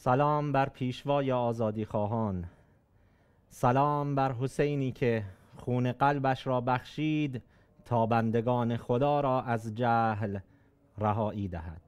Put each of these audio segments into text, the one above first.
سلام بر پیشوای آزادی خواهان سلام بر حسینی که خون قلبش را بخشید تا بندگان خدا را از جهل رهایی دهد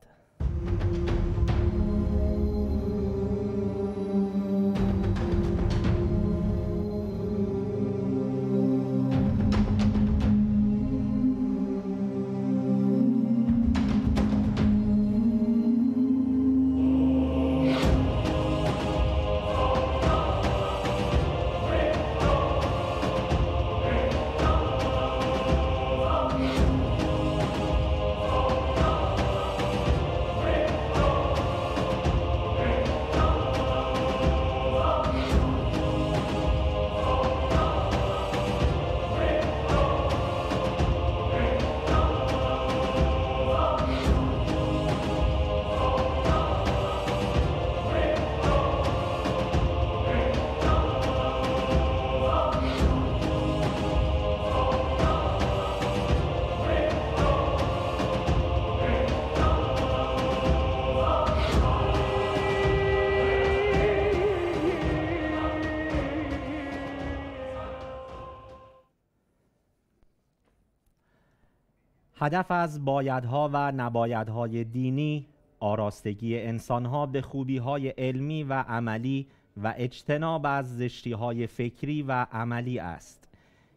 هدف از بایدها و نبایدهای دینی آراستگی انسانها به خوبیهای علمی و عملی و اجتناب از زشتیهای فکری و عملی است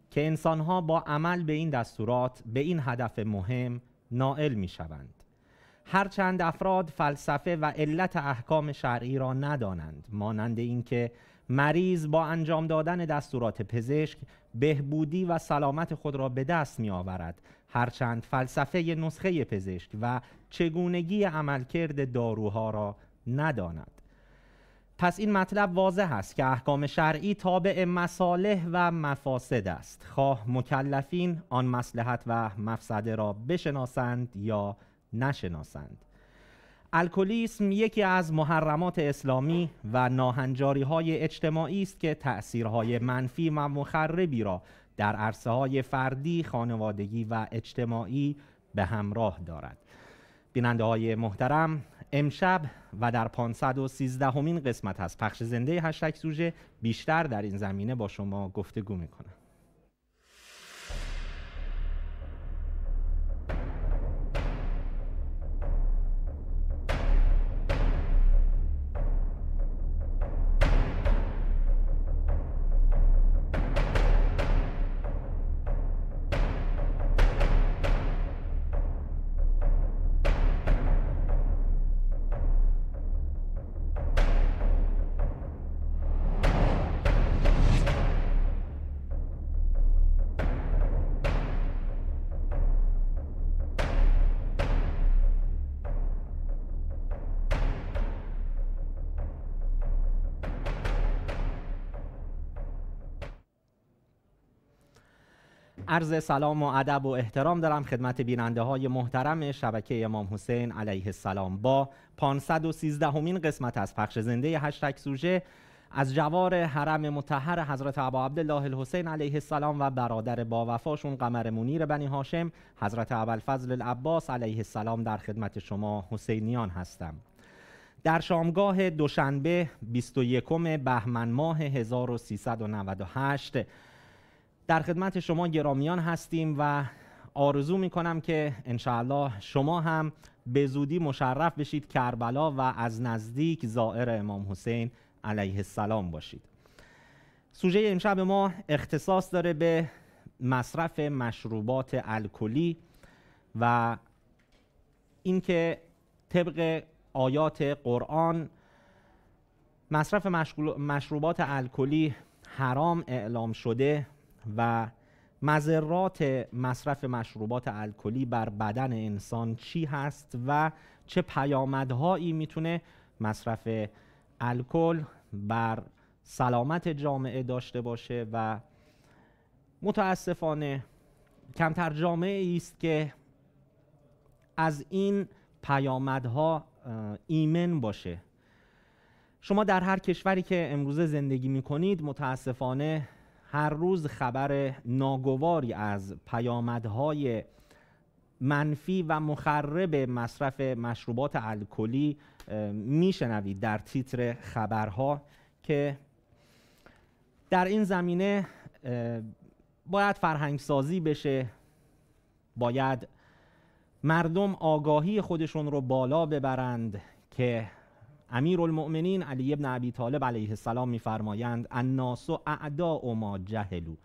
که انسانها با عمل به این دستورات به این هدف مهم نائل می شوند. هرچند افراد فلسفه و علت احکام شرعی را ندانند مانند اینکه مریض با انجام دادن دستورات پزشک بهبودی و سلامت خود را به دست می آورد هرچند فلسفه نسخه پزشک و چگونگی عملکرد داروها را نداند پس این مطلب واضح است که احکام شرعی تابع مصالح و مفاسد است خواه مکلفین آن مسلحت و مفسده را بشناسند یا نشناسند الکلیسم یکی از محرمات اسلامی و ناهنجاری های اجتماعی است که تأثیرهای منفی و مخربی را در عرصه های فردی، خانوادگی و اجتماعی به همراه دارد. بیننده های محترم امشب و در 513 همین قسمت از پخش زنده هشتک سوژه بیشتر در این زمینه با شما گفتگو میکنم. عرض سلام و ادب و احترام دارم خدمت بیننده های محترم شبکه امام حسین علیه السلام با 513 همین قسمت از پخش زنده هشتک سوژه از جوار حرم متحر حضرت عبا عبدالله الحسین علیه السلام و برادر با وفاشون قمر منیر بنی هاشم حضرت فضل العباس علیه السلام در خدمت شما حسینیان هستم در شامگاه دوشنبه 21 بهمن ماه 1398 در خدمت شما گرامیان هستیم و آرزو می کنم که انشاءالله شما هم به زودی مشرف بشید کربلا و از نزدیک زائر امام حسین علیه السلام باشید سوژه امشب ما اختصاص داره به مصرف مشروبات الکلی و اینکه طبق آیات قرآن مصرف مشروبات الکلی حرام اعلام شده و مذرات مصرف مشروبات الکلی بر بدن انسان چی هست و چه پیامدهایی میتونه مصرف الکل بر سلامت جامعه داشته باشه و متاسفانه کمتر جامعه است که از این پیامدها ایمن باشه شما در هر کشوری که امروزه زندگی می کنید متاسفانه هر روز خبر ناگواری از پیامدهای منفی و مخرب مصرف مشروبات الکلی میشنوید در تیتر خبرها که در این زمینه باید فرهنگسازی بشه باید مردم آگاهی خودشون رو بالا ببرند که امیرالمؤمنین علی ابن ابی طالب علیه السلام میفرمایند الناس اعداء ما جهلو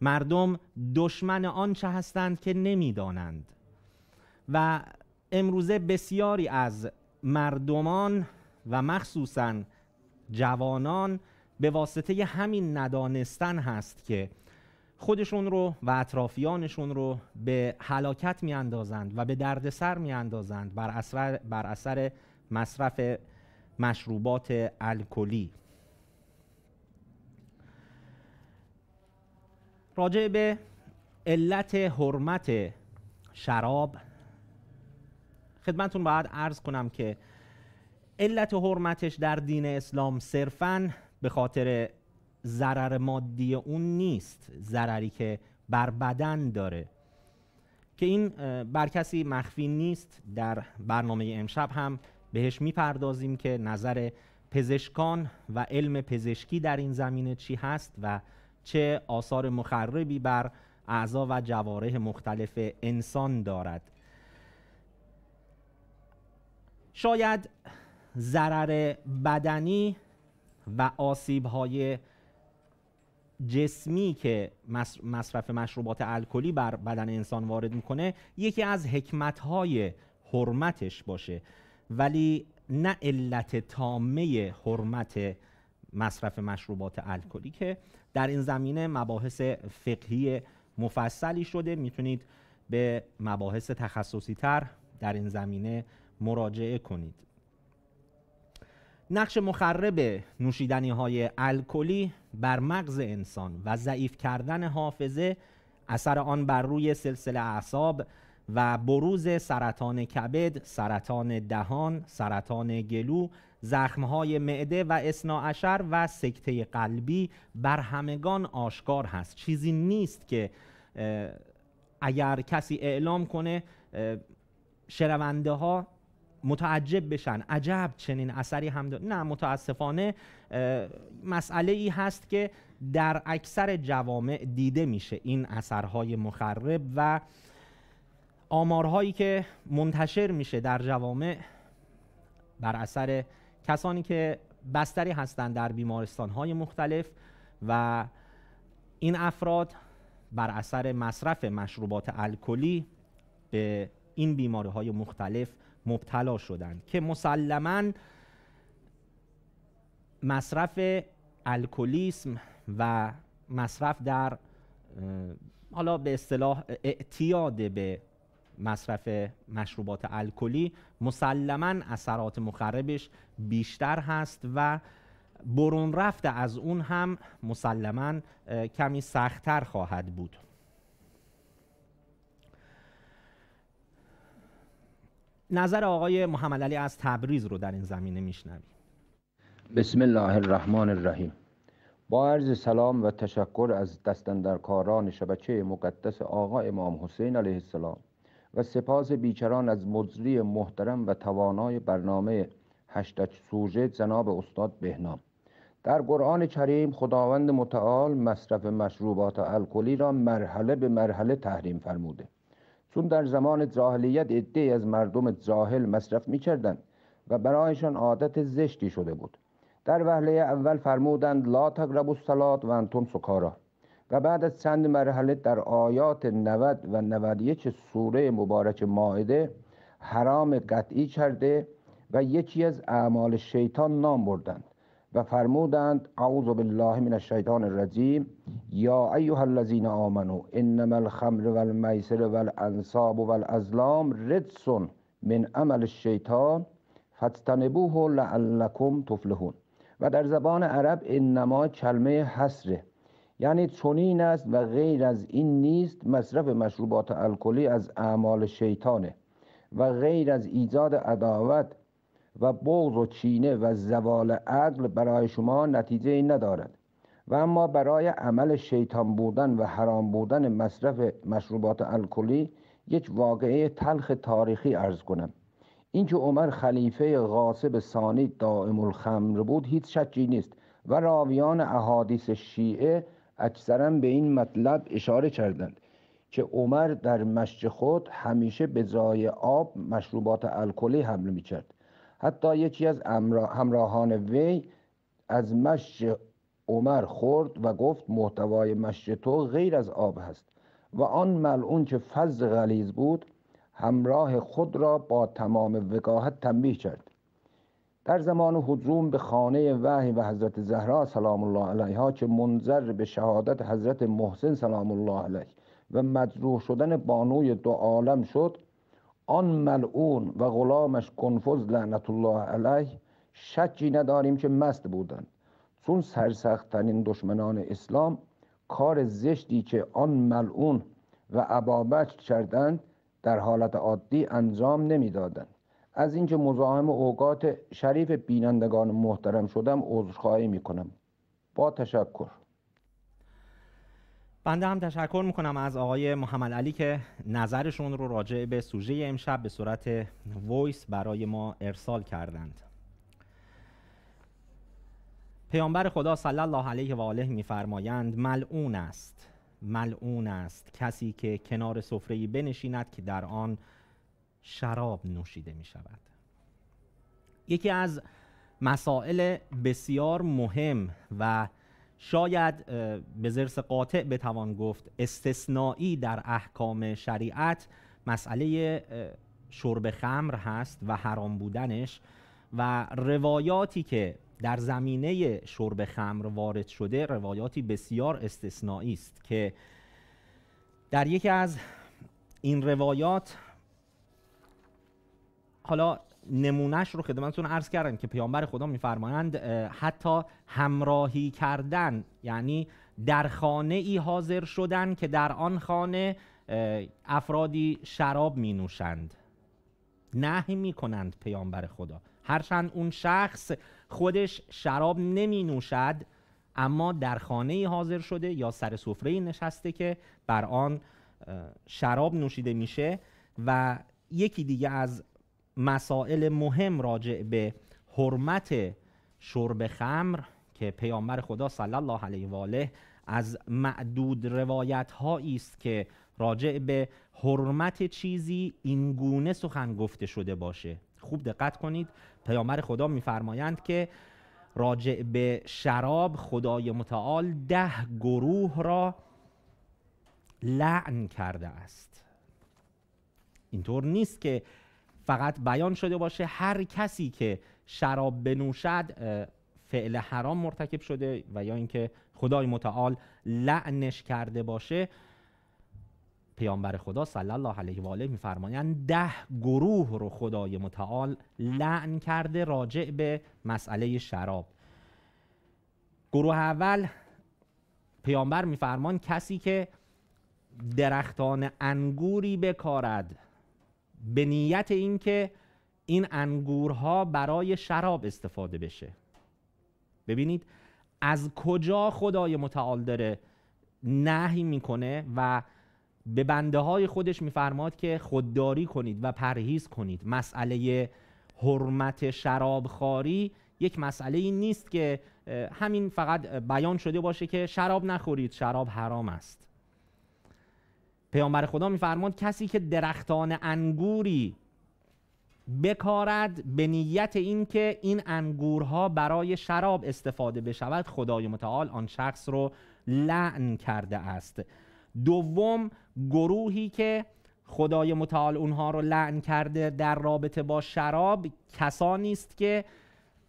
مردم دشمن آنچه هستند که نمیدانند و امروزه بسیاری از مردمان و مخصوصا جوانان به واسطه همین ندانستن هست که خودشون رو و اطرافیانشون رو به هلاکت میاندازند و به دردسر میاندازند بر بر اثر مصرف مشروبات الکلی راجع به علت حرمت شراب خدمتون باید عرض کنم که علت حرمتش در دین اسلام صرفا به خاطر ضرر مادی اون نیست ضرری که بر بدن داره که این بر کسی مخفی نیست در برنامه امشب هم بهش میپردازیم که نظر پزشکان و علم پزشکی در این زمینه چی هست و چه آثار مخربی بر اعضا و جواره مختلف انسان دارد شاید ضرر بدنی و آسیب های جسمی که مصرف مشروبات الکلی بر بدن انسان وارد میکنه یکی از حکمت های حرمتش باشه ولی نه علت تامه حرمت مصرف مشروبات الکلی که در این زمینه مباحث فقهی مفصلی شده میتونید به مباحث تخصصی تر در این زمینه مراجعه کنید نقش مخرب نوشیدنی های الکلی بر مغز انسان و ضعیف کردن حافظه اثر آن بر روی سلسله اعصاب و بروز سرطان کبد، سرطان دهان، سرطان گلو، زخمهای معده و اسناعشر و سکته قلبی بر همگان آشکار هست چیزی نیست که اگر کسی اعلام کنه شرونده ها متعجب بشن عجب چنین اثری هم نه متاسفانه مسئله ای هست که در اکثر جوامع دیده میشه این اثرهای مخرب و آمارهایی که منتشر میشه در جوامع بر اثر کسانی که بستری هستند در بیمارستانهای مختلف و این افراد بر اثر مصرف مشروبات الکلی به این بیماری های مختلف مبتلا شدند که مسلما مصرف الکلیسم و مصرف در حالا به اصطلاح اعتیاد به مصرف مشروبات الکلی مسلما اثرات مخربش بیشتر هست و برون رفت از اون هم مسلما کمی سختتر خواهد بود نظر آقای محمد علی از تبریز رو در این زمینه میشنویم بسم الله الرحمن الرحیم با عرض سلام و تشکر از دستندرکاران شبکه مقدس آقا امام حسین علیه السلام و سپاس بیکران از مجری محترم و توانای برنامه هشتت سوژه جناب استاد بهنام در قرآن کریم خداوند متعال مصرف مشروبات الکلی را مرحله به مرحله تحریم فرموده چون در زمان جاهلیت عدهای از مردم جاهل مصرف میکردند و برایشان عادت زشتی شده بود در وهله اول فرمودند لا تقربوا الصلاه و انتم سکارا و بعد از چند مرحله در آیات 90 و 91 سوره مبارک ماعده حرام قطعی کرده و یکی از اعمال شیطان نام بردند و فرمودند اعوذ بالله من الشیطان الرجیم یا ایها الذین آمنو انما الخمر والمیسر والانصاب والازلام رجس من عمل الشیطان فاجتنبوه لعلکم تفلحون و در زبان عرب انما کلمه حسره یعنی چنین است و غیر از این نیست مصرف مشروبات الکلی از اعمال شیطانه و غیر از ایجاد عداوت و بغض و چینه و زوال عقل برای شما نتیجه ای ندارد و اما برای عمل شیطان بودن و حرام بودن مصرف مشروبات الکلی یک واقعه تلخ تاریخی ارز کنم اینکه عمر خلیفه غاصب ثانی دائم الخمر بود هیچ شکی نیست و راویان احادیث شیعه اکثرا به این مطلب اشاره کردند که عمر در مشج خود همیشه به جای آب مشروبات الکلی حمل کرد. حتی یکی از همراهان وی از مشج عمر خورد و گفت محتوای مشج تو غیر از آب هست و آن ملعون که فض غلیز بود همراه خود را با تمام وقاحت تنبیه کرد در زمان حجوم به خانه وحی و حضرت زهرا سلام الله علیها که منظر به شهادت حضرت محسن سلام الله علیه و مجروح شدن بانوی دو عالم شد آن ملعون و غلامش کنفز لعنت الله علیه شکی نداریم که مست بودند چون سرسختترین دشمنان اسلام کار زشتی که آن ملعون و عبابک کردند در حالت عادی انجام نمیدادند از اینکه مزاحم اوقات شریف بینندگان محترم شدم عذرخواهی میکنم با تشکر بنده هم تشکر میکنم از آقای محمد علی که نظرشون رو راجع به سوژه امشب به صورت وایس برای ما ارسال کردند پیامبر خدا صلی الله علیه و آله میفرمایند ملعون است ملعون است کسی که کنار سفره بنشیند که در آن شراب نوشیده می شود یکی از مسائل بسیار مهم و شاید به زرس قاطع بتوان گفت استثنایی در احکام شریعت مسئله شرب خمر هست و حرام بودنش و روایاتی که در زمینه شرب خمر وارد شده روایاتی بسیار استثنایی است که در یکی از این روایات حالا نمونهش رو خدمتتون عرض کردم که پیامبر خدا میفرمایند حتی همراهی کردن یعنی در خانه ای حاضر شدن که در آن خانه افرادی شراب می نوشند نهی می کنند پیامبر خدا هرچند اون شخص خودش شراب نمی نوشد اما در خانه ای حاضر شده یا سر سفره نشسته که بر آن شراب نوشیده میشه و یکی دیگه از مسائل مهم راجع به حرمت شرب خمر که پیامبر خدا صلی الله علیه و آله از معدود روایت هایی است که راجع به حرمت چیزی این گونه سخن گفته شده باشه خوب دقت کنید پیامبر خدا میفرمایند که راجع به شراب خدای متعال ده گروه را لعن کرده است اینطور نیست که فقط بیان شده باشه هر کسی که شراب بنوشد فعل حرام مرتکب شده و یا اینکه خدای متعال لعنش کرده باشه پیامبر خدا صلی الله علیه و آله میفرمایند ده گروه رو خدای متعال لعن کرده راجع به مسئله شراب گروه اول پیامبر میفرمان کسی که درختان انگوری بکارد به نیت اینکه این انگورها برای شراب استفاده بشه ببینید از کجا خدای متعال داره نهی میکنه و به بنده های خودش میفرماد که خودداری کنید و پرهیز کنید مسئله حرمت شرابخواری یک مسئله این نیست که همین فقط بیان شده باشه که شراب نخورید شراب حرام است پیامبر خدا میفرماد کسی که درختان انگوری بکارد به نیت اینکه این انگورها برای شراب استفاده بشود خدای متعال آن شخص رو لعن کرده است دوم گروهی که خدای متعال اونها رو لعن کرده در رابطه با شراب کسانی است که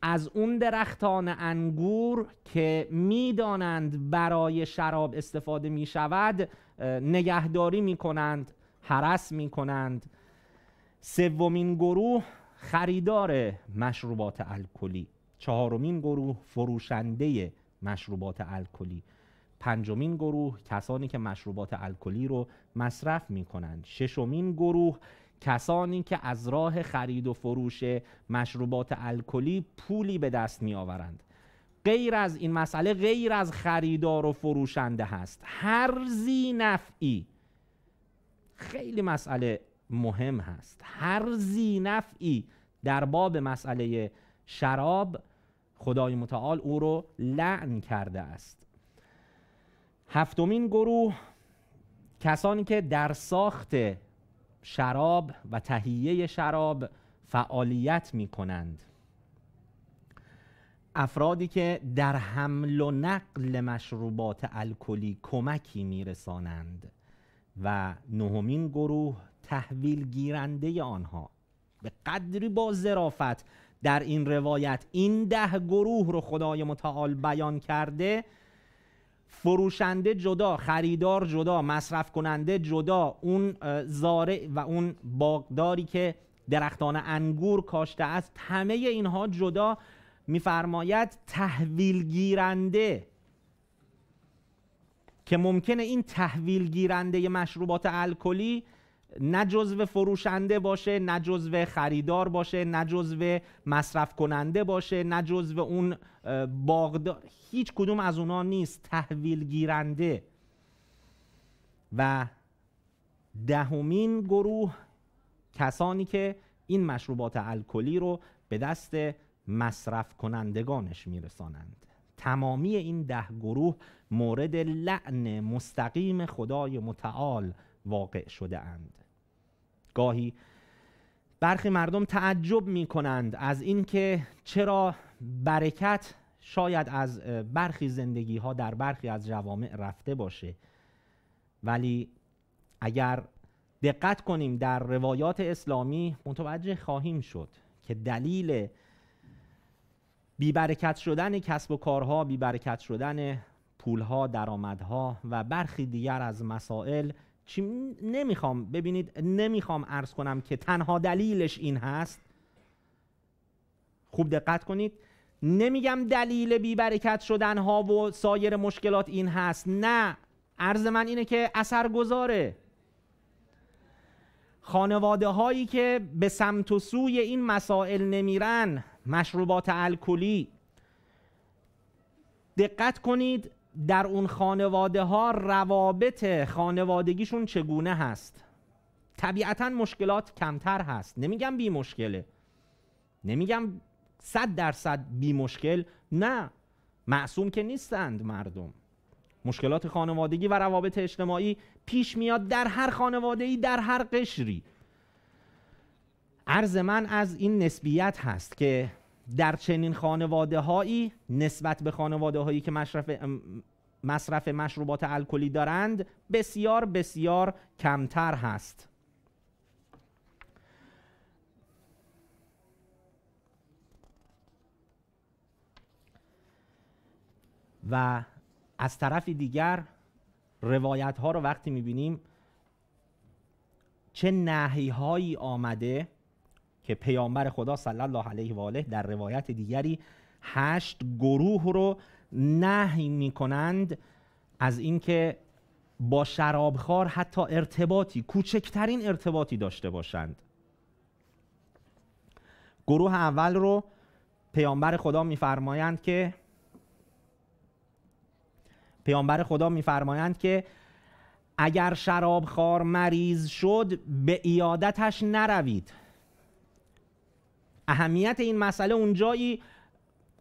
از اون درختان انگور که میدانند برای شراب استفاده می شود نگهداری میکنند حرس میکنند سومین گروه خریدار مشروبات الکلی چهارمین گروه فروشنده مشروبات الکلی پنجمین گروه کسانی که مشروبات الکلی رو مصرف می کنند ششمین گروه کسانی که از راه خرید و فروش مشروبات الکلی پولی به دست می غیر از این مسئله غیر از خریدار و فروشنده هست هر زی نفعی خیلی مسئله مهم هست هر زی نفعی در باب مسئله شراب خدای متعال او رو لعن کرده است هفتمین گروه کسانی که در ساخت شراب و تهیه شراب فعالیت می کنند افرادی که در حمل و نقل مشروبات الکلی کمکی میرسانند و نهمین گروه تحویل گیرنده آنها به قدری با ظرافت در این روایت این ده گروه رو خدای متعال بیان کرده فروشنده جدا خریدار جدا مصرف کننده جدا اون زارع و اون باغداری که درختان انگور کاشته است همه اینها جدا میفرماید تحویل گیرنده که ممکنه این تحویل گیرنده مشروبات الکلی نه جزو فروشنده باشه نه جزو خریدار باشه نه جزو مصرف کننده باشه نه جزو اون باغدار هیچ کدوم از اونا نیست تحویل گیرنده و دهمین گروه کسانی که این مشروبات الکلی رو به دست مصرف کنندگانش میرسانند تمامی این ده گروه مورد لعن مستقیم خدای متعال واقع شده اند گاهی برخی مردم تعجب می کنند از اینکه چرا برکت شاید از برخی زندگی ها در برخی از جوامع رفته باشه ولی اگر دقت کنیم در روایات اسلامی متوجه خواهیم شد که دلیل برکت شدن کسب و کارها بیبرکت شدن پولها درآمدها و برخی دیگر از مسائل چی نمیخوام ببینید نمیخوام عرض کنم که تنها دلیلش این هست خوب دقت کنید نمیگم دلیل بیبرکت شدن ها و سایر مشکلات این هست نه عرض من اینه که اثر گذاره خانواده هایی که به سمت و سوی این مسائل نمیرن مشروبات الکلی دقت کنید در اون خانواده ها روابط خانوادگیشون چگونه هست طبیعتا مشکلات کمتر هست نمیگم بی مشکله نمیگم صد درصد بی مشکل نه معصوم که نیستند مردم مشکلات خانوادگی و روابط اجتماعی پیش میاد در هر خانواده ای در هر قشری عرض من از این نسبیت هست که در چنین خانواده هایی نسبت به خانواده هایی که مصرف مصرف مشروبات الکلی دارند بسیار بسیار کمتر هست و از طرف دیگر روایت ها رو وقتی میبینیم چه نهی هایی آمده که پیامبر خدا صلی الله علیه و آله در روایت دیگری هشت گروه رو نهی میکنند از اینکه با شرابخوار حتی ارتباطی کوچکترین ارتباطی داشته باشند گروه اول رو پیامبر خدا میفرمایند که پیامبر خدا میفرمایند که اگر شرابخوار مریض شد به ایادتش نروید اهمیت این مسئله اونجایی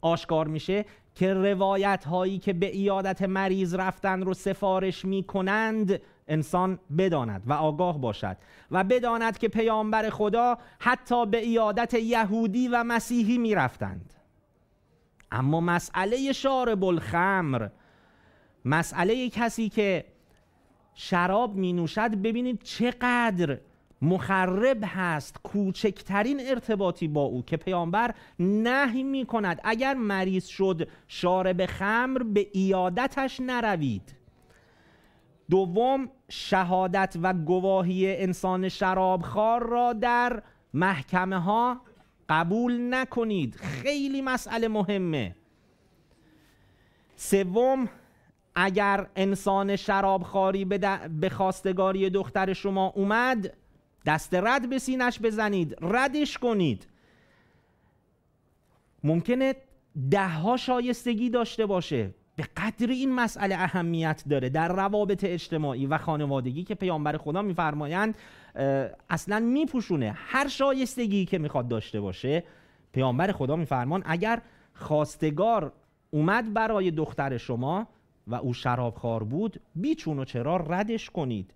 آشکار میشه که روایت هایی که به ایادت مریض رفتن رو سفارش میکنند انسان بداند و آگاه باشد و بداند که پیامبر خدا حتی به ایادت یهودی و مسیحی میرفتند اما مسئله شارب الخمر مسئله کسی که شراب می نوشد ببینید چقدر مخرب هست کوچکترین ارتباطی با او که پیامبر نهی می کند اگر مریض شد شارب خمر به ایادتش نروید دوم شهادت و گواهی انسان شرابخوار را در محکمه ها قبول نکنید خیلی مسئله مهمه سوم اگر انسان شرابخواری به, به خواستگاری دختر شما اومد دست رد به سینش بزنید ردش کنید ممکنه ده ها شایستگی داشته باشه به قدر این مسئله اهمیت داره در روابط اجتماعی و خانوادگی که پیامبر خدا میفرمایند اصلا میپوشونه هر شایستگی که میخواد داشته باشه پیامبر خدا میفرمان اگر خاستگار اومد برای دختر شما و او شرابخوار بود بیچون و چرا ردش کنید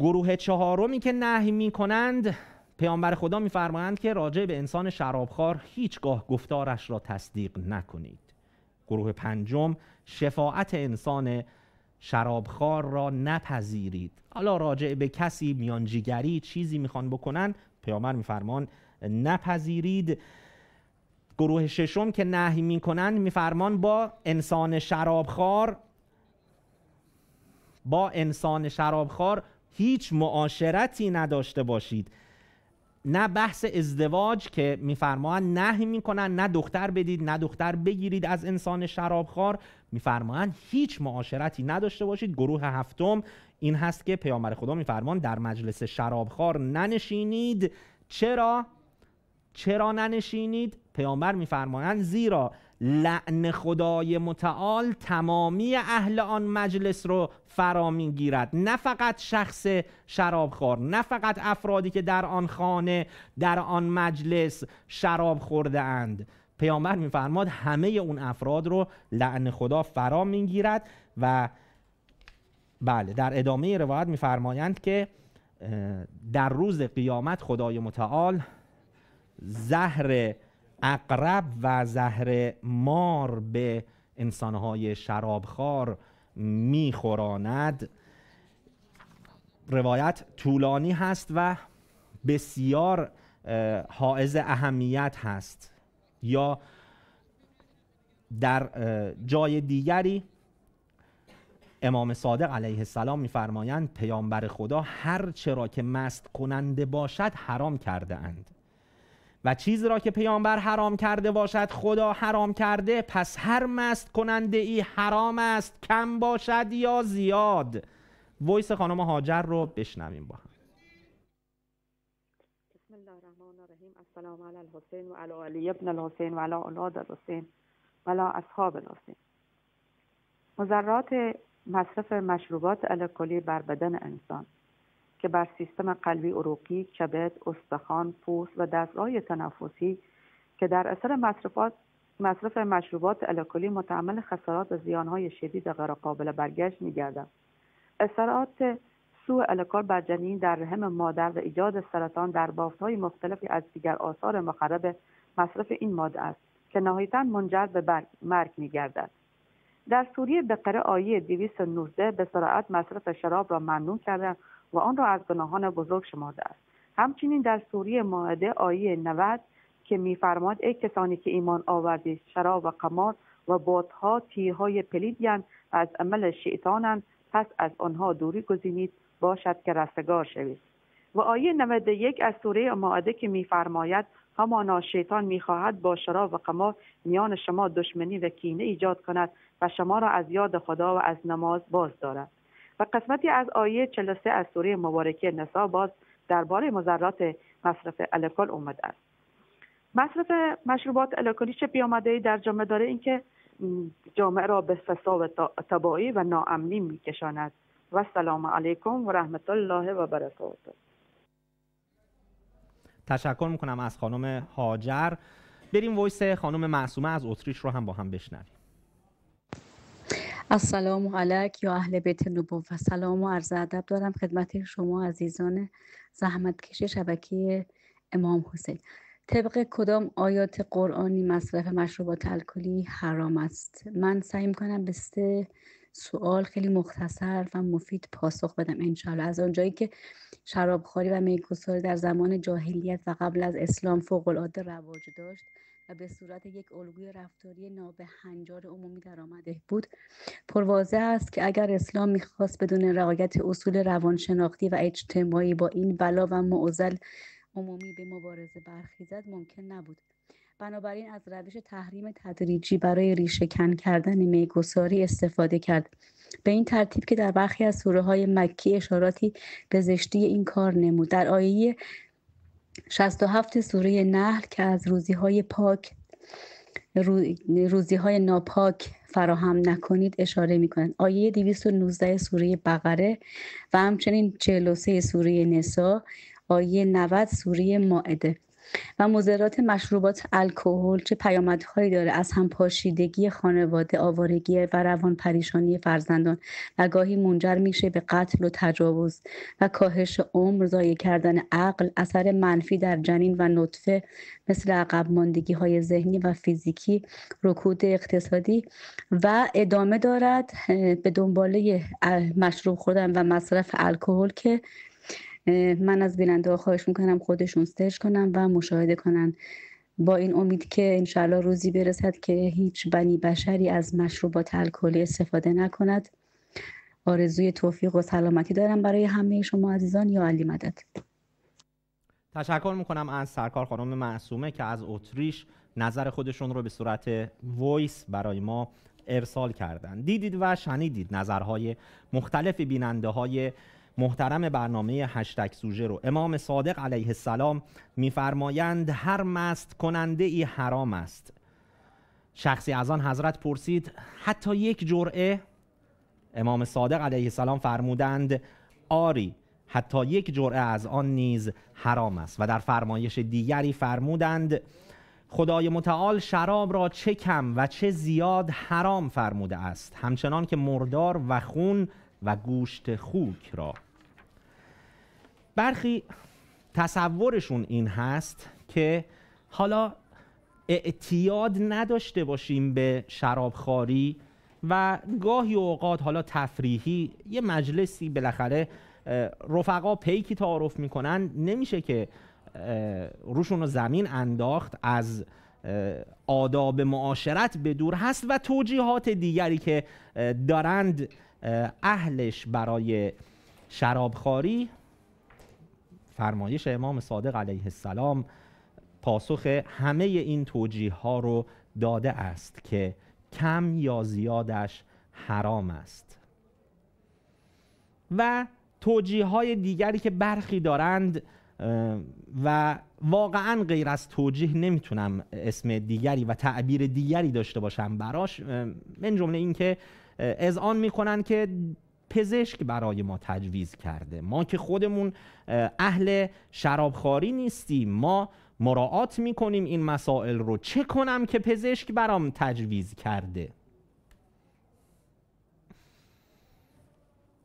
گروه چهارمی که نهی میکنند پیامبر خدا میفرمایند که راجع به انسان شرابخوار هیچگاه گفتارش را تصدیق نکنید گروه پنجم شفاعت انسان شرابخوار را نپذیرید حالا راجع به کسی میانجیگری چیزی میخوان بکنند پیامبر میفرمان نپذیرید گروه ششم که نهی میکنند میفرمان با انسان شرابخوار با انسان شرابخوار هیچ معاشرتی نداشته باشید نه بحث ازدواج که میفرمایند نه میکنن نه دختر بدید نه دختر بگیرید از انسان شرابخوار میفرمایند هیچ معاشرتی نداشته باشید گروه هفتم این هست که پیامبر خدا میفرمان در مجلس شرابخوار ننشینید چرا چرا ننشینید پیامبر میفرمایند زیرا لعن خدای متعال تمامی اهل آن مجلس رو فرا میگیرد نه فقط شخص شرابخوار نه فقط افرادی که در آن خانه در آن مجلس شراب خورده اند پیامبر میفرماد همه اون افراد رو لعن خدا فرا میگیرد و بله در ادامه روایت میفرمایند که در روز قیامت خدای متعال زهر اقرب و زهر مار به انسانهای شرابخوار میخوراند روایت طولانی هست و بسیار حائز اهمیت هست یا در جای دیگری امام صادق علیه السلام میفرمایند پیامبر خدا هر چرا که مست کننده باشد حرام کرده اند و چیزی را که پیامبر حرام کرده باشد خدا حرام کرده پس هر مست کننده ای حرام است کم باشد یا زیاد ویس خانم هاجر رو بشنویم با هم بسم الله الرحمن الرحیم السلام علی الحسین و علی علی ابن الحسین و علی اولاد الحسین و علی اصحاب الحسین مذرات مصرف مشروبات الکلی بر بدن انسان که بر سیستم قلبی عروقی، کبد، استخوان، پوست و دستگاه تنفسی که در اثر مصرفات مصرف مشروبات الکلی متعمل خسارات و زیانهای شدید غیر قابل برگشت میگردد اثرات سوء الکل بر جنین در رحم مادر و ایجاد سرطان در بافتهای مختلفی از دیگر آثار مخرب مصرف این ماده است که نهایتا منجر به مرگ میگردد در سوریه به قره آیه 219 به سرعت مصرف شراب را ممنوع کردند و آن را از گناهان بزرگ شمرده است همچنین در سوره ماعده آیه 90 که می‌فرماد، ای کسانی که ایمان آوردی شراب و قمار و بادها تیرهای پلیدیان یعنی و از عمل شیطانند پس از آنها دوری گزینید باشد که رستگار شوید و آیه 91 از سوره ماعده که میفرماید همانا شیطان میخواهد با شراب و قمار میان شما دشمنی و کینه ایجاد کند و شما را از یاد خدا و از نماز باز دارد و قسمتی از آیه 43 از سوره مبارکه نسا باز درباره مذرات مصرف الکل اومده است مصرف مشروبات الکلی چه بیامده در جامعه داره اینکه جامعه را به فساد تبایی و ناامنی میکشاند و سلام علیکم و رحمت الله و برکاته تشکر میکنم از خانم هاجر بریم ویس خانم معصومه از اتریش رو هم با هم بشنویم السلام علیک یا اهل بیت نبوه و سلام و عرض ادب دارم خدمت شما عزیزان کشی شبکه امام حسین طبق کدام آیات قرآنی مصرف مشروبات الکلی حرام است من سعی میکنم به سه سوال خیلی مختصر و مفید پاسخ بدم انشاءالله از آنجایی که شرابخوری و میگساری در زمان جاهلیت و قبل از اسلام فوق العاده رواج داشت به صورت یک الگوی رفتاری نابهنجار عمومی آمده بود پروازه است که اگر اسلام میخواست بدون رعایت اصول روانشناختی و اجتماعی با این بلا و معضل عمومی به مبارزه برخیزد ممکن نبود بنابراین از روش تحریم تدریجی برای ریشه کن کردن میگساری استفاده کرد به این ترتیب که در برخی از سوره های مکی اشاراتی به زشتی این کار نمود در آیه 67 سوره نحل که از روزی های پاک روزی های ناپاک فراهم نکنید اشاره می کنند آیه 219 سوره بقره و همچنین 43 سوره نسا آیه 90 سوره ماعده و مزرات مشروبات الکل چه پیامدهایی داره از هم پاشیدگی خانواده آوارگی و روان پریشانی فرزندان و گاهی منجر میشه به قتل و تجاوز و کاهش عمر ضایع کردن عقل اثر منفی در جنین و نطفه مثل عقب ماندگی های ذهنی و فیزیکی رکود اقتصادی و ادامه دارد به دنباله مشروب خوردن و مصرف الکل که من از بیننده خواهش میکنم خودشون سرچ کنم و مشاهده کنن با این امید که انشالله روزی برسد که هیچ بنی بشری از مشروبات الکلی استفاده نکند آرزوی توفیق و سلامتی دارم برای همه شما عزیزان یا علی مدد تشکر میکنم از سرکار خانم معصومه که از اتریش نظر خودشون رو به صورت وایس برای ما ارسال کردن دیدید و شنیدید نظرهای مختلف بیننده های محترم برنامه هشتک سوژه رو امام صادق علیه السلام میفرمایند هر مست کننده ای حرام است شخصی از آن حضرت پرسید حتی یک جرعه امام صادق علیه السلام فرمودند آری حتی یک جرعه از آن نیز حرام است و در فرمایش دیگری فرمودند خدای متعال شراب را چه کم و چه زیاد حرام فرموده است همچنان که مردار و خون و گوشت خوک را برخی تصورشون این هست که حالا اعتیاد نداشته باشیم به شرابخواری و گاهی اوقات حالا تفریحی یه مجلسی بالاخره رفقا پیکی تعارف میکنن نمیشه که روشون رو زمین انداخت از آداب معاشرت به دور هست و توجیهات دیگری که دارند اهلش برای شرابخواری فرمایش امام صادق علیه السلام پاسخ همه این توجیه ها رو داده است که کم یا زیادش حرام است و توجیه های دیگری که برخی دارند و واقعا غیر از توجیه نمیتونم اسم دیگری و تعبیر دیگری داشته باشم براش من جمله این که آن میکنن که پزشک برای ما تجویز کرده ما که خودمون اهل شرابخواری نیستیم ما مراعات میکنیم این مسائل رو چه کنم که پزشک برام تجویز کرده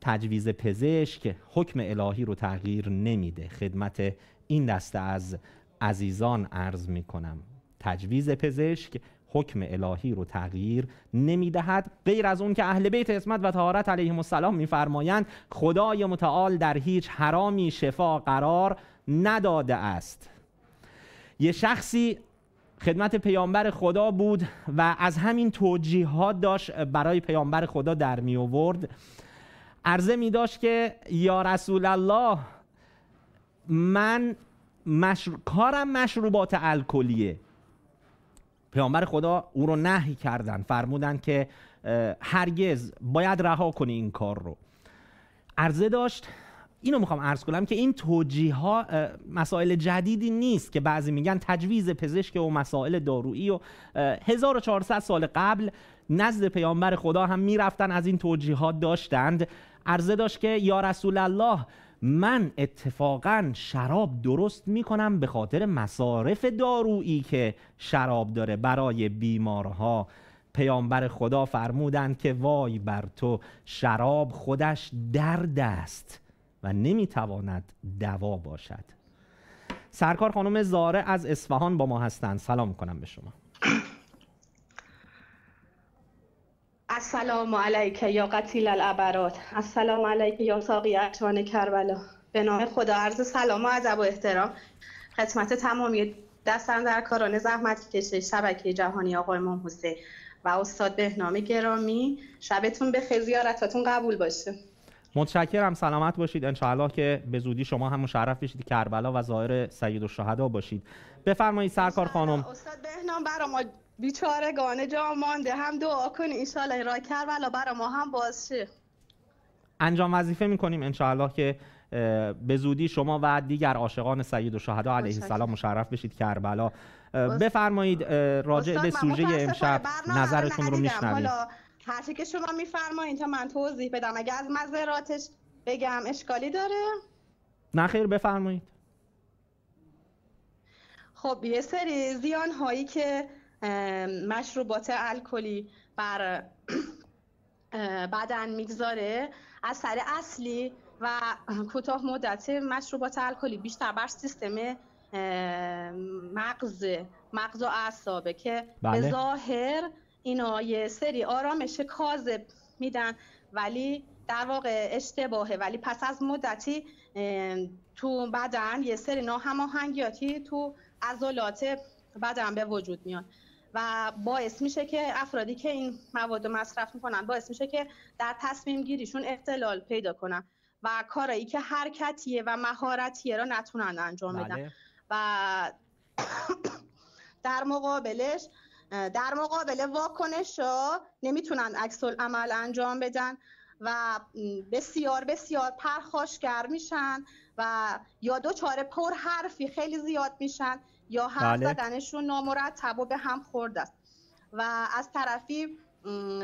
تجویز پزشک حکم الهی رو تغییر نمیده خدمت این دسته از عزیزان عرض میکنم تجویز پزشک حکم الهی رو تغییر نمیدهد غیر از اون که اهل بیت اسمت و تهارت علیهم السلام میفرمایند خدای متعال در هیچ حرامی شفا قرار نداده است یه شخصی خدمت پیامبر خدا بود و از همین توجیهات داشت برای پیامبر خدا در می آورد عرضه می داشت که یا رسول الله من مشرو... کارم مشروبات الکلیه پیامبر خدا او رو نهی کردن فرمودن که هرگز باید رها کنی این کار رو عرضه داشت اینو میخوام عرض کنم که این توجیه ها مسائل جدیدی نیست که بعضی میگن تجویز پزشک و مسائل دارویی و 1400 سال قبل نزد پیامبر خدا هم میرفتن از این توجیه ها داشتند عرضه داشت که یا رسول الله من اتفاقا شراب درست میکنم به خاطر مصارف دارویی که شراب داره برای بیمارها پیامبر خدا فرمودند که وای بر تو شراب خودش درد است و نمیتواند دوا باشد سرکار خانم زاره از اصفهان با ما هستند سلام کنم به شما السلام علیک یا قتیل الابرات السلام علیک یا ساقی اعشان کربلا به نام خدا عرض سلام و ادب و احترام خدمت تمامی دستم در کاران زحمت کشه شبکه جهانی آقای امام حسین و استاد بهنام گرامی شبتون به خیلی زیارتاتون قبول باشه متشکرم سلامت باشید انشاءالله که به زودی شما هم مشرف بشید کربلا و ظاهر سید و باشید بفرمایید سرکار خانم استاد بهنام برای ما بیچاره گانه جا مانده هم دعا کن این را کربلا برا ما هم باز شه انجام وظیفه میکنیم انشاءالله که به زودی شما و دیگر عاشقان سید و شهدا علیه السلام مشرف بشید کربلا بفرمایید راجع به سوژه امشب نظرتون رو میشنویم چی که شما میفرمایید تا من توضیح بدم اگه از مزراتش بگم اشکالی داره نه خیر بفرمایید خب یه سری زیان هایی که مشروبات الکلی بر بدن میگذاره اثر اصلی و کوتاه مدت مشروبات الکلی بیشتر بر سیستم مغز مغز و اعصابه که به بله. ظاهر اینا یه سری آرامش کاذب میدن ولی در واقع اشتباهه ولی پس از مدتی تو بدن یه سری ناهماهنگیاتی تو عضلات بدن به وجود میاد و باعث میشه که افرادی که این مواد مصرف میکنن باعث میشه که در تصمیم گیریشون اختلال پیدا کنن و کارایی که حرکتیه و مهارتیه را نتونن انجام بله. بدن و در مقابلش در مقابل واکنش ها نمیتونن عکس عمل انجام بدن و بسیار بسیار پرخاشگر میشن و یا دوچاره پر حرفی خیلی زیاد میشن یا حرف بله. زدنشون نامرتب و به هم خورد است و از طرفی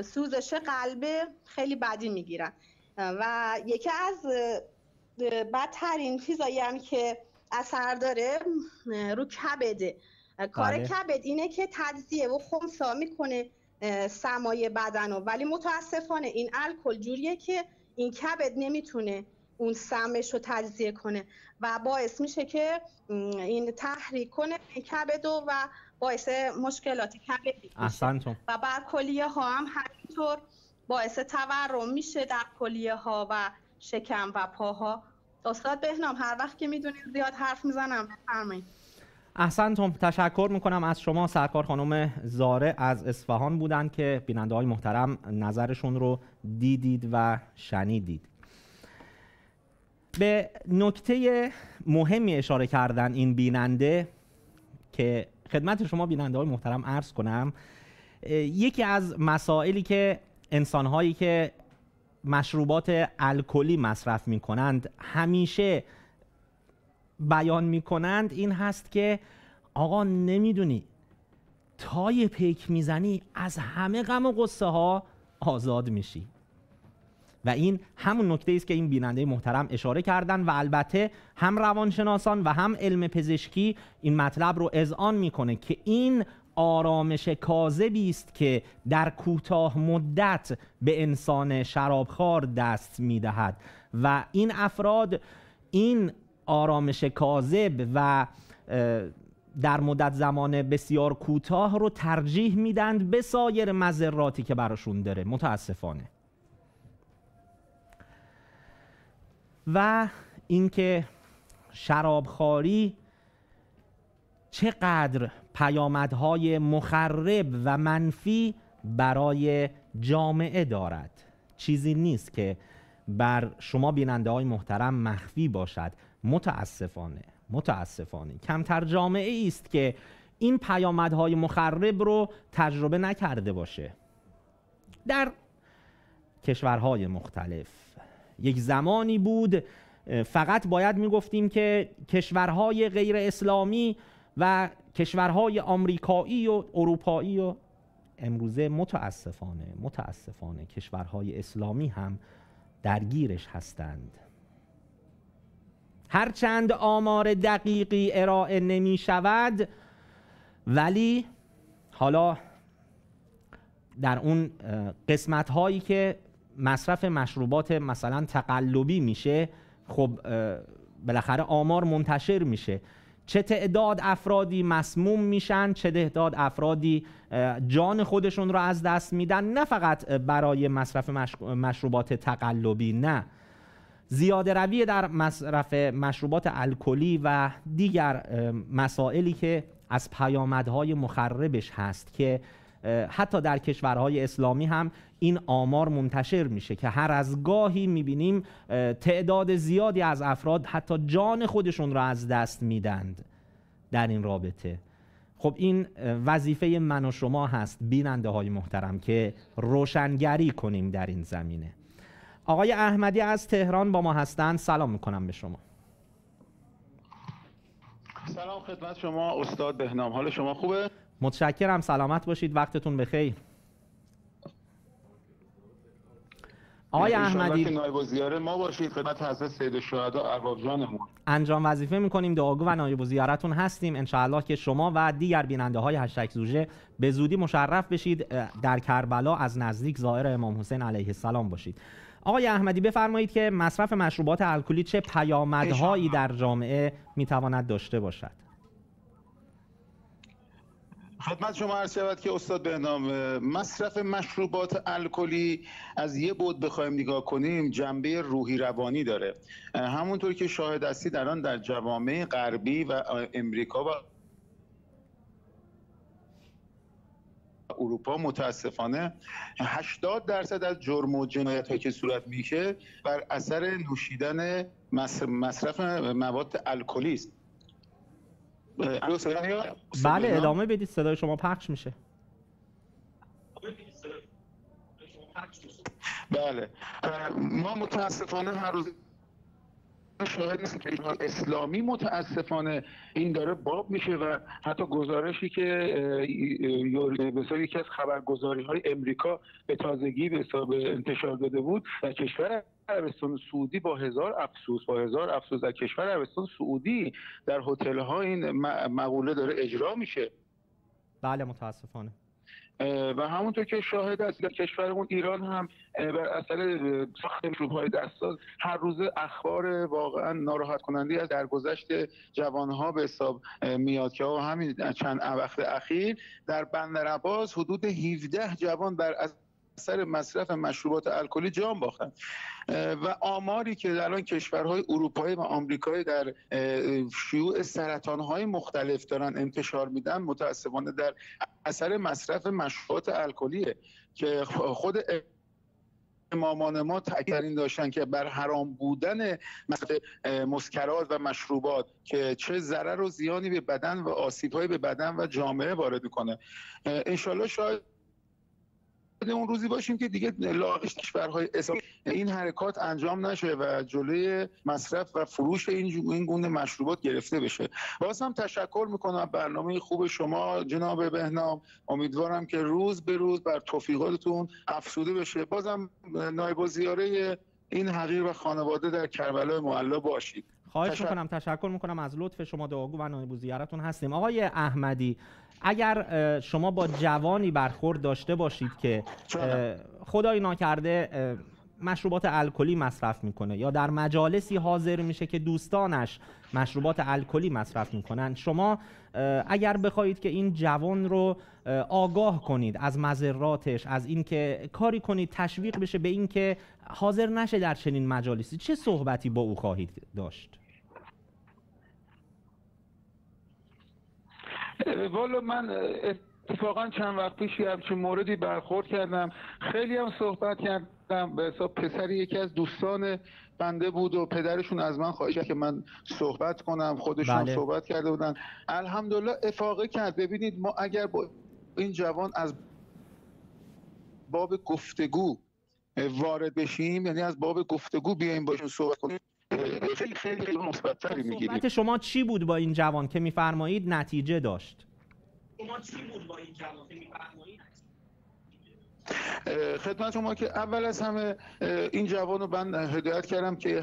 سوزش قلبه خیلی بدی میگیرن و یکی از بدترین چیزایی هم که اثر داره رو کبده کار بله. کبد اینه که تجزیه و خمسا میکنه سمای بدن رو ولی متاسفانه این الکل جوریه که این کبد نمیتونه اون سمش رو تجزیه کنه و باعث میشه که این تحریک کنه کبدو و باعث مشکلات کبدی میشه و بعد کلیه ها هم همینطور باعث تورم میشه در کلیه ها و شکم و پاها استاد بهنام هر وقت که میدونید زیاد حرف میزنم بفرمایید احسنتم تشکر میکنم از شما سرکار خانم زاره از اصفهان بودن که بیننده های محترم نظرشون رو دیدید و شنیدید به نکته مهمی اشاره کردن این بیننده که خدمت شما بیننده های محترم عرض کنم یکی از مسائلی که هایی که مشروبات الکلی مصرف می کنند همیشه بیان می کنند این هست که آقا نمیدونی تای پیک میزنی از همه غم و غصه ها آزاد میشی و این همون نکته است که این بیننده محترم اشاره کردن و البته هم روانشناسان و هم علم پزشکی این مطلب رو اذعان میکنه که این آرامش کاذبی است که در کوتاه مدت به انسان شرابخوار دست میدهد و این افراد این آرامش کاذب و در مدت زمان بسیار کوتاه رو ترجیح میدند به سایر مذراتی که براشون داره متاسفانه و اینکه شرابخواری چقدر پیامدهای مخرب و منفی برای جامعه دارد چیزی نیست که بر شما بیننده های محترم مخفی باشد متاسفانه متاسفانه کمتر جامعه است که این پیامدهای مخرب رو تجربه نکرده باشه در کشورهای مختلف یک زمانی بود فقط باید میگفتیم که کشورهای غیر اسلامی و کشورهای آمریکایی و اروپایی و امروزه متاسفانه متاسفانه کشورهای اسلامی هم درگیرش هستند هرچند آمار دقیقی ارائه نمی شود ولی حالا در اون قسمت هایی که مصرف مشروبات مثلا تقلبی میشه خب بالاخره آمار منتشر میشه چه تعداد افرادی مسموم میشن چه تعداد افرادی جان خودشون رو از دست میدن نه فقط برای مصرف مشروبات تقلبی نه زیاد روی در مصرف مشروبات الکلی و دیگر مسائلی که از پیامدهای مخربش هست که حتی در کشورهای اسلامی هم این آمار منتشر میشه که هر از گاهی میبینیم تعداد زیادی از افراد حتی جان خودشون را از دست میدند در این رابطه خب این وظیفه من و شما هست بیننده های محترم که روشنگری کنیم در این زمینه آقای احمدی از تهران با ما هستند سلام میکنم به شما سلام خدمت شما استاد بهنام حال شما خوبه متشکرم سلامت باشید وقتتون بخیر آقای یعنی احمدی ما باشید خدمت حضرت سید ارباب جانمون انجام وظیفه میکنیم دعاگو و نایب زیارتون هستیم انشالله که شما و دیگر بیننده های هشتگ زوجه به زودی مشرف بشید در کربلا از نزدیک زائر امام حسین علیه السلام باشید آقای احمدی بفرمایید که مصرف مشروبات الکلی چه پیامدهایی در جامعه میتواند داشته باشد خدمت شما عرض شود که استاد بهنام مصرف مشروبات الکلی از یه بود بخوایم نگاه کنیم جنبه روحی روانی داره همونطور که شاهد هستید آن در جوامع غربی و امریکا و اروپا متاسفانه 80 درصد از جرم و جنایت هایی که صورت میشه بر اثر نوشیدن مصرف مواد الکلی است بله ادامه بدید صدای شما پخش میشه بله ما متاسفانه هر روز شاهد که ایران اسلامی متاسفانه این داره باب میشه و حتی گزارشی که مثلا یکی از خبرگزاری های امریکا به تازگی به انتشار داده بود و کشور عربستان سعودی با هزار افسوس با هزار افسوس در کشور عربستان سعودی در هتل ها این مقوله داره اجرا میشه بله متاسفانه و همونطور که شاهد است در کشورمون ایران هم بر اثر ساخت های دستاز هر روز اخبار واقعا ناراحت کننده از درگذشت جوانها به حساب میاد که همین چند وقت اخیر در بندر عباس حدود 17 جوان بر از اثر مصرف مشروبات الکلی جان باختن و آماری که در الان کشورهای اروپایی و آمریکایی در شیوع های مختلف دارن انتشار میدن متاسفانه در اثر مصرف مشروبات الکلیه که خود امامان ما تاکید داشتن که بر حرام بودن مسکرات و مشروبات که چه ضرر و زیانی به بدن و آسیب به بدن و جامعه وارد کنه انشالله شاید اون روزی باشیم که دیگه لاغش کشورهای اسلامی این حرکات انجام نشه و جلوی مصرف و فروش این این گونه مشروبات گرفته بشه باز هم تشکر میکنم برنامه خوب شما جناب بهنام امیدوارم که روز به روز بر توفیقاتتون افسوده بشه بازم نایب زیاره این حقیر و خانواده در کربلا معلا باشید خواهش تشکر. میکنم تشکر میکنم از لطف شما دعاگو و زیارتون هستیم آقای احمدی اگر شما با جوانی برخورد داشته باشید که خدای ناکرده مشروبات الکلی مصرف میکنه یا در مجالسی حاضر میشه که دوستانش مشروبات الکلی مصرف میکنن شما اگر بخواهید که این جوان رو آگاه کنید از مذراتش از اینکه کاری کنید تشویق بشه به اینکه حاضر نشه در چنین مجالسی چه صحبتی با او خواهید داشت والا من اتفاقا چند وقت پیش یه همچین موردی برخورد کردم خیلی هم صحبت کردم به حساب پسر یکی از دوستان بنده بود و پدرشون از من خواهش که من صحبت کنم خودشون بله. صحبت کرده بودن الحمدلله افاقه کرد ببینید ما اگر با این جوان از باب گفتگو وارد بشیم یعنی از باب گفتگو بیایم باشون صحبت کنیم خیلی صحبت شما چی بود با این جوان که میفرمایید نتیجه داشت شما بود با این جوان که خدمت شما که اول از همه این جوان رو من هدایت کردم که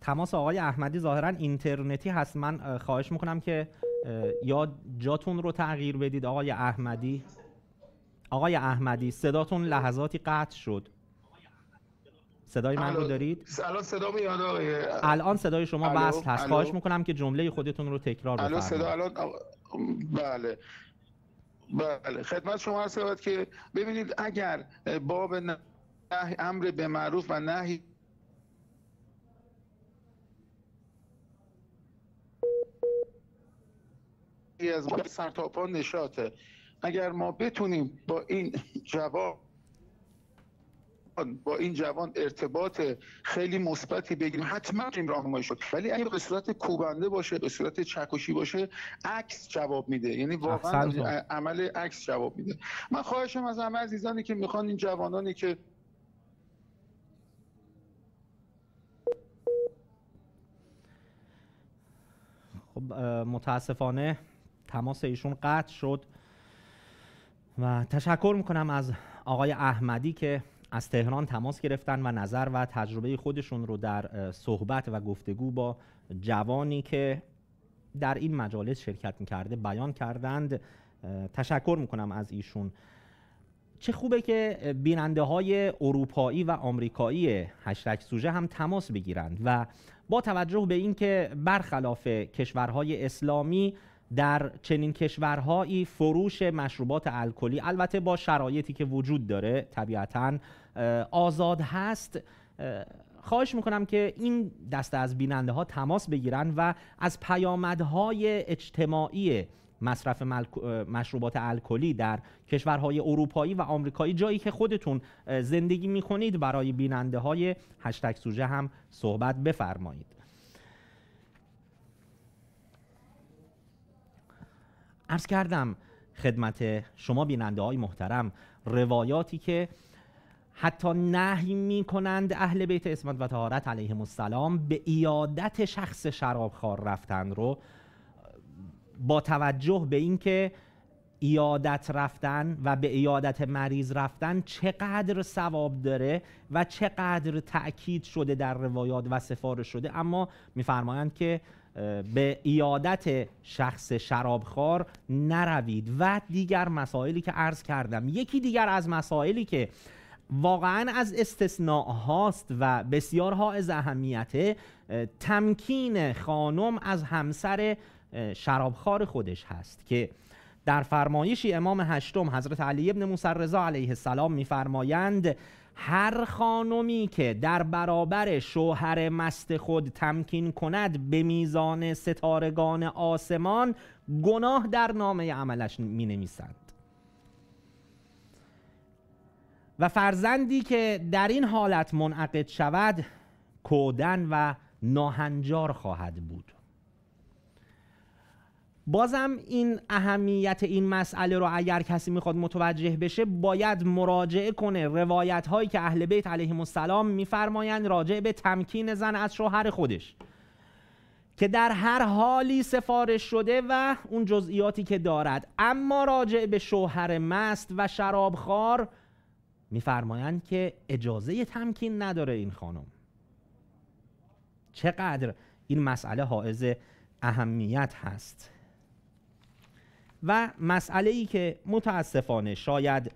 تماس آقای احمدی ظاهرا اینترنتی هست من خواهش میکنم که یا جاتون رو تغییر بدید آقای احمدی آقای احمدی صداتون لحظاتی قطع شد صدای من رو دارید؟ الان صدا میاد آقای الان صدای شما بست هست خواهش میکنم که جمله خودتون رو تکرار بفرمایید الان صدا الان بله بله خدمت شما هست که ببینید اگر باب امر به معروف و نهی از ما سرتاپا نشاته اگر ما بتونیم با این جواب با این جوان ارتباط خیلی مثبتی بگیریم حتما این راهنمایی شد ولی اگه به صورت کوبنده باشه به صورت چکشی باشه عکس جواب میده یعنی واقعا عمل عکس جواب میده من خواهشم از همه عزیزانی که میخوان این جوانانی که خب متاسفانه تماس ایشون قطع شد و تشکر میکنم از آقای احمدی که از تهران تماس گرفتن و نظر و تجربه خودشون رو در صحبت و گفتگو با جوانی که در این مجالس شرکت میکرده بیان کردند تشکر میکنم از ایشون چه خوبه که بیننده های اروپایی و آمریکایی هشتک سوژه هم تماس بگیرند و با توجه به اینکه برخلاف کشورهای اسلامی در چنین کشورهایی فروش مشروبات الکلی البته با شرایطی که وجود داره طبیعتا آزاد هست خواهش میکنم که این دسته از بیننده ها تماس بگیرن و از پیامدهای اجتماعی مصرف مشروبات الکلی در کشورهای اروپایی و آمریکایی جایی که خودتون زندگی میکنید برای بیننده های هشتگ سوژه هم صحبت بفرمایید ارز کردم خدمت شما بیننده های محترم روایاتی که حتی نهی می کنند اهل بیت اسمت و تهارت علیه السلام به ایادت شخص شرابخوار رفتن رو با توجه به اینکه ایادت رفتن و به ایادت مریض رفتن چقدر ثواب داره و چقدر تأکید شده در روایات و سفارش شده اما میفرمایند که به ایادت شخص شرابخوار نروید و دیگر مسائلی که عرض کردم یکی دیگر از مسائلی که واقعا از استثناء هاست و بسیار ها از اهمیته تمکین خانم از همسر شرابخوار خودش هست که در فرمایشی امام هشتم حضرت علی ابن موسر رضا علیه السلام میفرمایند هر خانمی که در برابر شوهر مست خود تمکین کند به میزان ستارگان آسمان گناه در نامه عملش می و فرزندی که در این حالت منعقد شود کودن و ناهنجار خواهد بود بازم این اهمیت این مسئله رو اگر کسی میخواد متوجه بشه باید مراجعه کنه روایت هایی که اهل بیت علیه السلام میفرمایند راجع به تمکین زن از شوهر خودش که در هر حالی سفارش شده و اون جزئیاتی که دارد اما راجع به شوهر مست و شرابخوار میفرمایند که اجازه تمکین نداره این خانم چقدر این مسئله حائز اهمیت هست و مسئله ای که متاسفانه شاید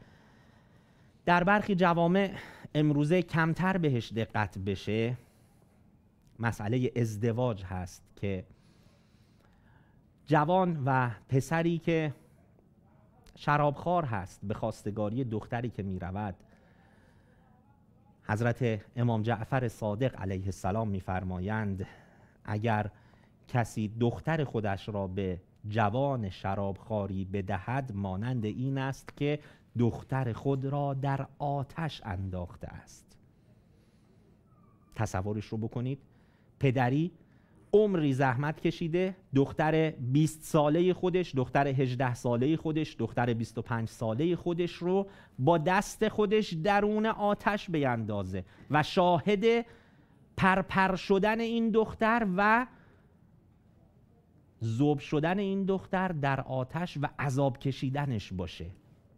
در برخی جوامع امروزه کمتر بهش دقت بشه مسئله ازدواج هست که جوان و پسری که شرابخوار هست به خواستگاری دختری که میرود حضرت امام جعفر صادق علیه السلام میفرمایند اگر کسی دختر خودش را به جوان شرابخواری بدهد مانند این است که دختر خود را در آتش انداخته است تصورش رو بکنید پدری عمری زحمت کشیده دختر 20 ساله خودش دختر 18 ساله خودش دختر 25 ساله خودش رو با دست خودش درون آتش بیندازه و شاهد پرپر شدن این دختر و زوب شدن این دختر در آتش و عذاب کشیدنش باشه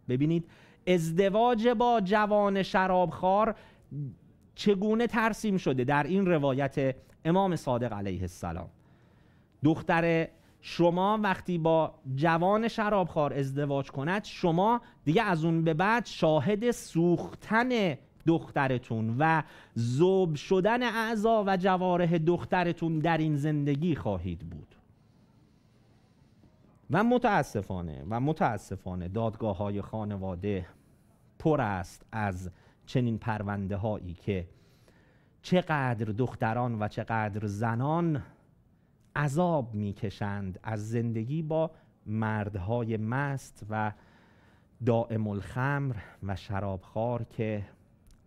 ببینید ازدواج با جوان شرابخوار چگونه ترسیم شده در این روایت امام صادق علیه السلام دختر شما وقتی با جوان شرابخوار ازدواج کند شما دیگه از اون به بعد شاهد سوختن دخترتون و زوب شدن اعضا و جوارح دخترتون در این زندگی خواهید بود من متاسفانه و متاسفانه دادگاه های خانواده پر است از چنین پرونده هایی که چقدر دختران و چقدر زنان عذاب میکشند از زندگی با مردهای مست و دائم الخمر و شرابخوار که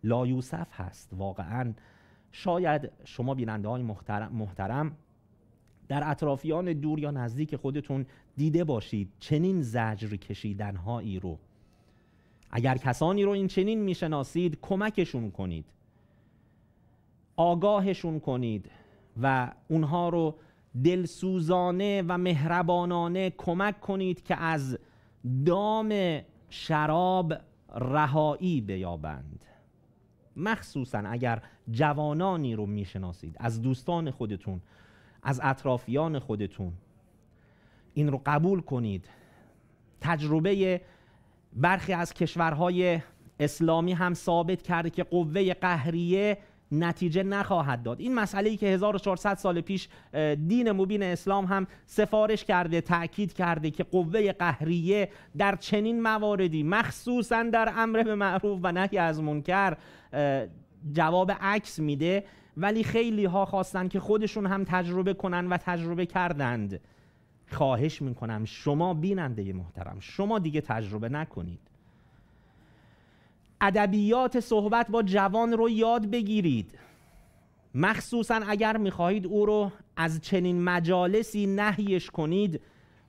یوسف هست واقعا شاید شما بیننده های محترم در اطرافیان دور یا نزدیک خودتون دیده باشید چنین زجر کشیدنهایی رو اگر کسانی رو این چنین میشناسید کمکشون کنید آگاهشون کنید و اونها رو دلسوزانه و مهربانانه کمک کنید که از دام شراب رهایی بیابند مخصوصا اگر جوانانی رو میشناسید از دوستان خودتون از اطرافیان خودتون این رو قبول کنید تجربه برخی از کشورهای اسلامی هم ثابت کرده که قوه قهریه نتیجه نخواهد داد این مسئله ای که 1400 سال پیش دین مبین اسلام هم سفارش کرده تاکید کرده که قوه قهریه در چنین مواردی مخصوصا در امر به معروف و نهی از منکر جواب عکس میده ولی خیلی ها خواستن که خودشون هم تجربه کنن و تجربه کردند خواهش میکنم شما بیننده محترم شما دیگه تجربه نکنید ادبیات صحبت با جوان رو یاد بگیرید مخصوصا اگر میخواهید او رو از چنین مجالسی نهیش کنید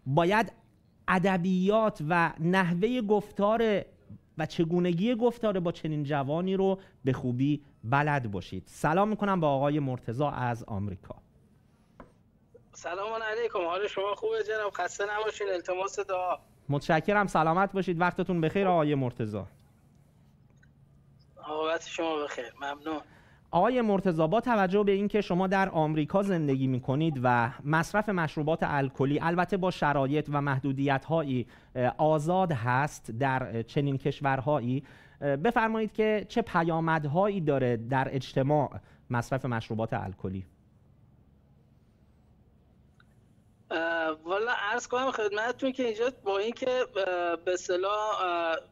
باید ادبیات و نحوه گفتار و چگونگی گفتار با چنین جوانی رو به خوبی بلد باشید سلام میکنم با آقای مرتزا از آمریکا سلام علیکم حال شما خوبه جناب خسته نباشین التماس دعا متشکرم سلامت باشید وقتتون بخیر آقای مرتزا آقابت شما بخیر ممنون آقای مرتزا با توجه به اینکه شما در آمریکا زندگی می کنید و مصرف مشروبات الکلی البته با شرایط و محدودیت هایی آزاد هست در چنین کشورهایی بفرمایید که چه پیامدهایی داره در اجتماع مصرف مشروبات الکلی والا عرض کنم خدمتتون که اینجا با اینکه به صلاح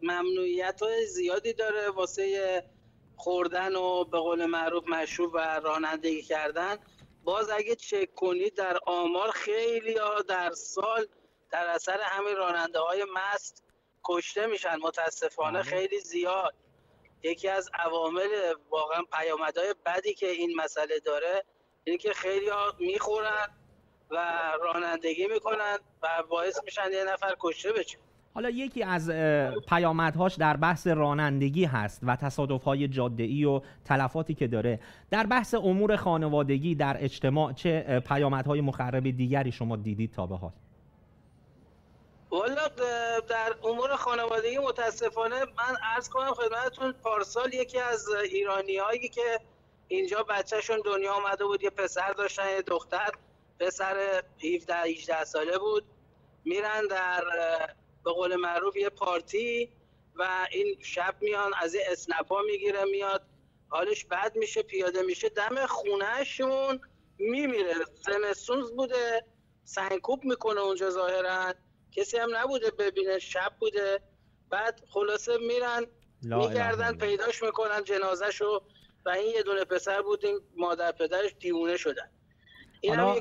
ممنوعیت های زیادی داره واسه خوردن و به قول معروف مشروب و رانندگی کردن باز اگه چک کنید در آمار خیلی ها در سال در اثر همین راننده های مست کشته میشن متاسفانه خیلی زیاد یکی از عوامل واقعا پیامدهای بدی که این مسئله داره اینکه که خیلی ها میخورن و رانندگی میکنن و باعث میشن یه نفر کشته بشه حالا یکی از پیامدهاش در بحث رانندگی هست و جاده جاده‌ای و تلفاتی که داره در بحث امور خانوادگی در اجتماع چه پیامدهای مخرب دیگری شما دیدید تا به حال والا در امور خانوادگی متاسفانه من عرض کنم خدمتتون پارسال یکی از ایرانیایی که اینجا بچهشون دنیا آمده بود یه پسر داشتن یه دختر پسر 17 18 ساله بود میرن در به قول معروف یه پارتی و این شب میان از یه اسنپا میگیره میاد حالش بد میشه پیاده میشه دم خونهشون میمیره زمستون بوده سنگکوب میکنه اونجا ظاهرا کسی هم نبوده ببینه شب بوده بعد خلاصه میرن میگردن پیداش میکنن جنازه و این یه دونه پسر بود این مادر پدرش دیونه شدن حالا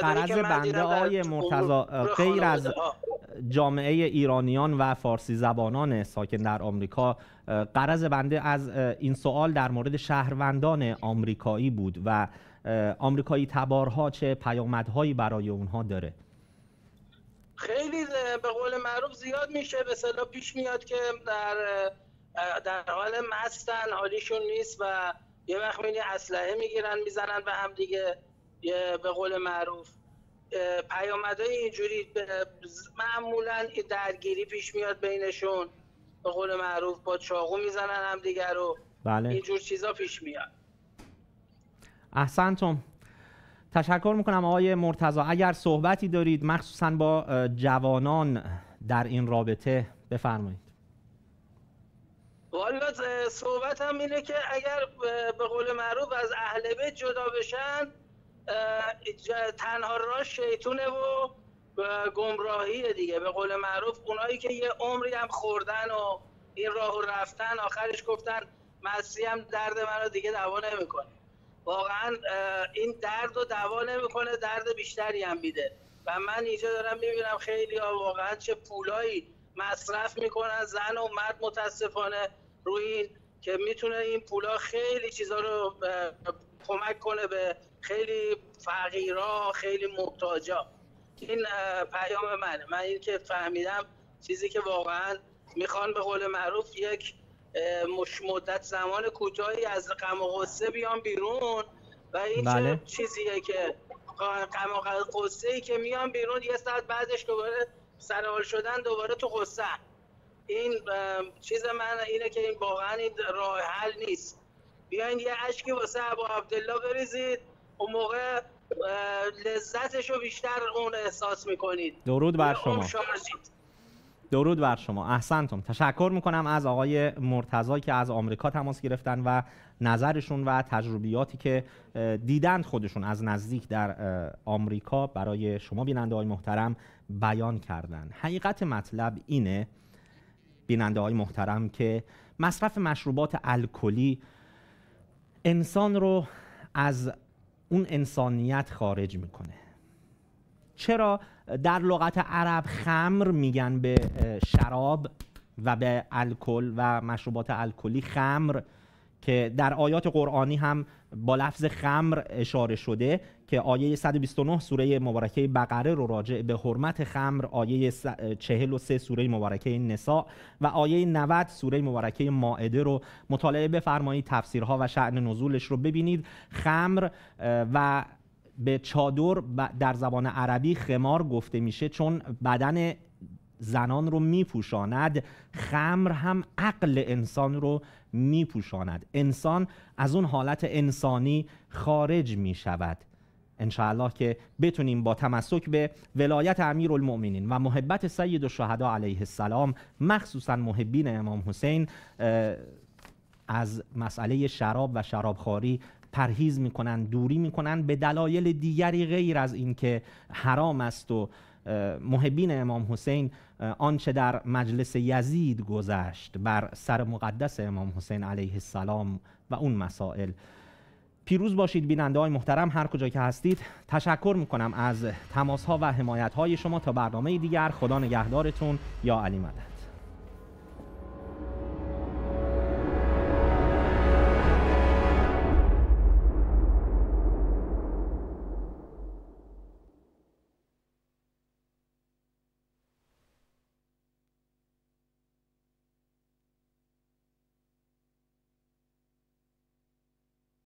قرض بنده آیه مرتضا غیر از جامعه ایرانیان و فارسی زبانان ساکن در آمریکا قرض بنده از این سوال در مورد شهروندان آمریکایی بود و آمریکایی تبارها چه پیامدهایی برای اونها داره خیلی به قول معروف زیاد میشه به صلاح پیش میاد که در در حال مستن حالیشون نیست و یه وقت میبینی اسلحه میگیرن میزنن به هم دیگه به قول معروف پیامدهای اینجوری معمولا درگیری پیش میاد بینشون به قول معروف با چاقو میزنن هم دیگر رو بله. اینجور چیزا پیش میاد احسنتم تشکر میکنم آقای مرتزا اگر صحبتی دارید مخصوصا با جوانان در این رابطه بفرمایید والا صحبت هم اینه که اگر به قول معروف از اهل بیت جدا بشن تنها راه شیطونه و گمراهی دیگه به قول معروف اونایی که یه عمری هم خوردن و این و رفتن آخرش گفتن مسیح هم درد منو دیگه دوا نمیکنه واقعا این درد رو دوا نمیکنه درد بیشتری هم میده و من اینجا دارم میبینم خیلی ها واقعا چه پولایی مصرف میکنن زن و مرد متاسفانه روی این که میتونه این پولا خیلی چیزا رو کمک کنه به خیلی فقیرا خیلی محتاجا این پیام من من این که فهمیدم چیزی که واقعا میخوان به قول معروف یک مش مدت زمان کوتاهی از غم و غصه بیان بیرون و این بله. چیزیه که غم و غصه ای که میان بیرون یه ساعت بعدش دوباره سرحال شدن دوباره تو غصه این چیز من اینه که این واقعا این راه حل نیست بیاین یه اشکی واسه ابو عبدالله بریزید اون موقع لذتش رو بیشتر اون احساس میکنید درود بر شما درود بر شما احسنتم تشکر میکنم از آقای مرتضی که از آمریکا تماس گرفتن و نظرشون و تجربیاتی که دیدند خودشون از نزدیک در آمریکا برای شما بیننده های محترم بیان کردن حقیقت مطلب اینه بیننده های محترم که مصرف مشروبات الکلی انسان رو از اون انسانیت خارج میکنه چرا در لغت عرب خمر میگن به شراب و به الکل و مشروبات الکلی خمر که در آیات قرآنی هم با لفظ خمر اشاره شده که آیه 129 سوره مبارکه بقره رو راجع به حرمت خمر آیه 43 سوره مبارکه نساء و آیه 90 سوره مبارکه ماعده رو مطالعه بفرمایید تفسیرها و شعن نزولش رو ببینید خمر و به چادر در زبان عربی خمار گفته میشه چون بدن زنان رو میپوشاند خمر هم عقل انسان رو میپوشاند انسان از اون حالت انسانی خارج میشود انشاءالله که بتونیم با تمسک به ولایت امیر المؤمنین و محبت سید و علیه السلام مخصوصا محبین امام حسین از مسئله شراب و شرابخواری پرهیز میکنند دوری کنند به دلایل دیگری غیر از اینکه حرام است و محبین امام حسین آنچه در مجلس یزید گذشت بر سر مقدس امام حسین علیه السلام و اون مسائل پیروز باشید بیننده های محترم هر کجا که هستید تشکر میکنم از تماس ها و حمایت های شما تا برنامه دیگر خدا نگهدارتون یا علی مدد